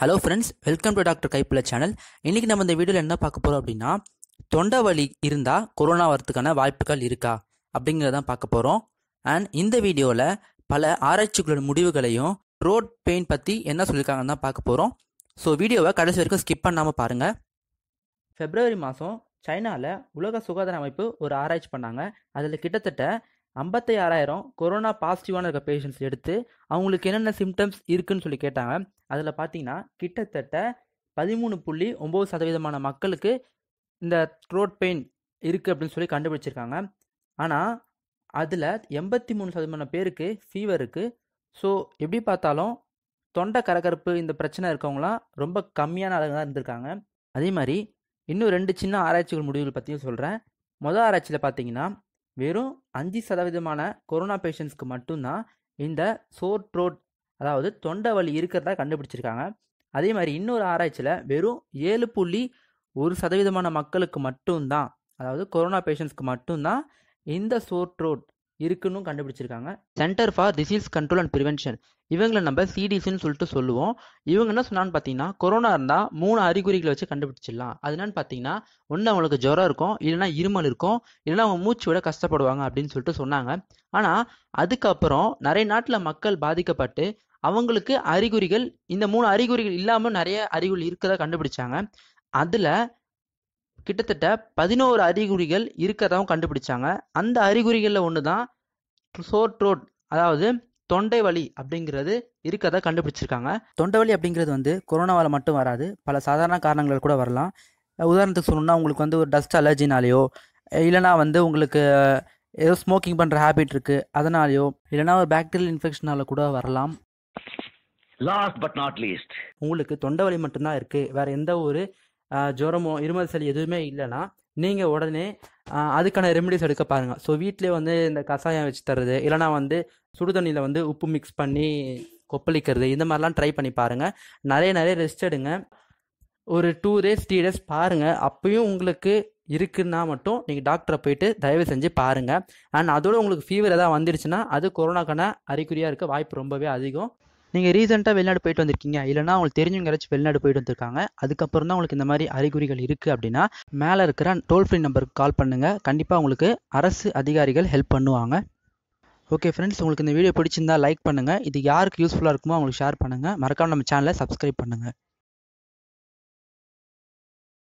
hello friends welcome to doctor Kaipulla channel இன்றைக்கி நம்ம இந்த வீடியோவில் என்ன பார்க்க போகிறோம் அப்படின்னா தொண்டை வலி இருந்தால் கொரோனா வரத்துக்கான வாய்ப்புகள் இருக்கா அப்படிங்கிறதான் பார்க்க போகிறோம் அண்ட் இந்த வீடியோவில் பல ஆராய்ச்சிகளோட முடிவுகளையும் ரோட் பெயின் பற்றி என்ன சொல்லியிருக்காங்கன்னு தான் பார்க்க போகிறோம் ஸோ வீடியோவை கடைசி வரைக்கும் ஸ்கிப் பண்ணாமல் பாருங்கள் ஃபெப்ரவரி மாதம் சைனாவில் உலக சுகாதார அமைப்பு ஒரு ஆராய்ச்சி பண்ணாங்க அதில் கிட்டத்தட்ட ஐம்பத்தி ஆறாயிரம் கொரோனா பாசிட்டிவான இருக்க பேஷண்ட்ஸ் எடுத்து அவங்களுக்கு என்னென்ன சிம்டம்ஸ் இருக்குன்னு சொல்லி கேட்டாங்க அதில் பார்த்தீங்கன்னா கிட்டத்தட்ட பதிமூணு புள்ளி ஒம்பது சதவீதமான மக்களுக்கு இந்த த்ரோட் பெயின் இருக்குது அப்படின்னு சொல்லி கண்டுபிடிச்சிருக்காங்க ஆனால் அதில் எண்பத்தி மூணு சதவீதமான பேருக்கு ஃபீவர் இருக்குது ஸோ எப்படி பார்த்தாலும் தொண்டை கரகரப்பு இந்த பிரச்சனை இருக்கவங்களாம் ரொம்ப கம்மியான அளவு தான் இருந்திருக்காங்க அதே மாதிரி இன்னும் ரெண்டு சின்ன ஆராய்ச்சிகள் முடிவுகள் பற்றியும் சொல்கிறேன் மொதல் ஆராய்ச்சியில் பார்த்தீங்கன்னா வெறும் அஞ்சு சதவீதமான கொரோனா பேஷண்ட்ஸ்க்கு மட்டும்தான் இந்த சோர் ட்ரோட் அதாவது தொண்டை வலி இருக்கிறதா கண்டுபிடிச்சிருக்காங்க அதே மாதிரி இன்னொரு ஆராய்ச்சியில் வெறும் ஏழு புள்ளி ஒரு சதவீதமான மக்களுக்கு மட்டும்தான் அதாவது கொரோனா பேஷண்ட்ஸ்க்கு மட்டும்தான் இந்த சோர் ட்ரோட் இருக்குன்னு கண்டுபிடிச்சிருக்காங்க center for disease control and prevention இவங்களை நம்ம சிடிசின்னு சொல்லிட்டு சொல்லுவோம் இவங்க என்ன சொன்னான்னு பார்த்தீங்கன்னா கொரோனா இருந்தால் மூணு அறிகுறிகளை வச்சு கண்டுபிடிச்சிடலாம் அது என்னன்னு பார்த்தீங்கன்னா ஒன்று அவங்களுக்கு ஜுரம் இருக்கும் இல்லைனா இருமல் இருக்கும் இல்லைனா அவங்க மூச்சு விட கஷ்டப்படுவாங்க அப்படின்னு சொல்லிட்டு சொன்னாங்க ஆனால் அதுக்கப்புறம் நிறைய நாட்டில் மக்கள் பாதிக்கப்பட்டு அவங்களுக்கு அறிகுறிகள் இந்த மூணு அறிகுறிகள் இல்லாமல் நிறைய அறிகுறிகள் இருக்கதா கண்டுபிடிச்சாங்க அதில் கிட்டத்தட்ட பதினோரு அறிகுறிகள் இருக்கிறதாவும் கண்டுபிடிச்சாங்க அந்த அறிகுறிகளில் ஒன்று தான் சோர் அதாவது தொண்டை வலி அப்படிங்கிறது இருக்கிறத கண்டுபிடிச்சிருக்காங்க தொண்டை வலி அப்படிங்கிறது வந்து கொரோனாவால் மட்டும் வராது பல சாதாரண காரணங்கள் கூட வரலாம் உதாரணத்துக்கு சொல்லணும்னா உங்களுக்கு வந்து ஒரு டஸ்ட் அலர்ஜினாலேயோ இல்லைனா வந்து உங்களுக்கு ஏதோ ஸ்மோக்கிங் பண்ணுற ஹேபிட் இருக்குது அதனாலேயோ இல்லைனா ஒரு பேக்டீரியல் இன்ஃபெக்ஷனால கூட வரலாம் லாஸ்ட் பட் நாட் லீஸ்ட் உங்களுக்கு தொண்டை வலி மட்டும்தான் இருக்குது வேறு எந்த ஒரு ஜுரமோ இருமல் சளி எதுவுமே இல்லைன்னா நீங்கள் உடனே அதுக்கான ரெமெடிஸ் எடுக்க பாருங்கள் ஸோ வீட்டிலே வந்து இந்த கஷாயம் வச்சு தர்றது இல்லைனா வந்து சுடு தண்ணியில் வந்து உப்பு மிக்ஸ் பண்ணி கொப்பளிக்கிறது இந்த மாதிரிலாம் ட்ரை பண்ணி பாருங்கள் நிறைய நிறைய ரெஸ்ட் எடுங்க ஒரு டூ டேஸ் த்ரீ டேஸ் பாருங்கள் அப்பயும் உங்களுக்கு இருக்குன்னா மட்டும் நீங்கள் டாக்டரை போயிட்டு தயவு செஞ்சு பாருங்கள் அண்ட் அதோட உங்களுக்கு ஃபீவர் எதாவது வந்துடுச்சுன்னா அது கொரோனாக்கான அறிகுறியாக இருக்க வாய்ப்பு ரொம்பவே அதிகம் நீங்கள் ரீசெண்டாக வெளிநாடு போயிட்டு வந்திருக்கீங்க இல்லைனா உங்களுக்கு தெரிஞ்சவங்க யாராச்சும் வெளிநாடு போயிட்டு வந்திருக்காங்க அதுக்கப்புறம் தான் உங்களுக்கு இந்த மாதிரி அறிகுறிகள் இருக்குது அப்படின்னா மேலே இருக்கிற டோல் ஃப்ரீ நம்பருக்கு கால் பண்ணுங்கள் கண்டிப்பாக உங்களுக்கு அரசு அதிகாரிகள் ஹெல்ப் பண்ணுவாங்க ஓகே ஃப்ரெண்ட்ஸ் உங்களுக்கு இந்த வீடியோ பிடிச்சிருந்தா லைக் பண்ணுங்கள் இது யாருக்கு யூஸ்ஃபுல்லாக இருக்குமோ அவங்களுக்கு ஷேர் பண்ணுங்கள் மறக்காமல் நம்ம சேனலை சப்ஸ்கிரைப் பண்ணுங்கள்